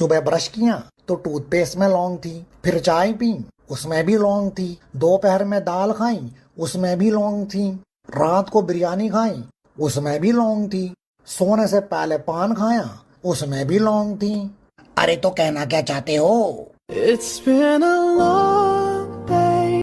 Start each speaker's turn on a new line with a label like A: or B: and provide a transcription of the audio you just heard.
A: सुबह तो ब्रश किया तो टूथपेस्ट में लौंग थी फिर चाय पी उसमें भी लौंग थी दोपहर में दाल खाई उसमें भी लौंग थी रात को बिरयानी खाई उसमें भी लौंग थी सोने से पहले पान खाया उसमें भी लौंग थी अरे तो कहना क्या चाहते हो It's been a long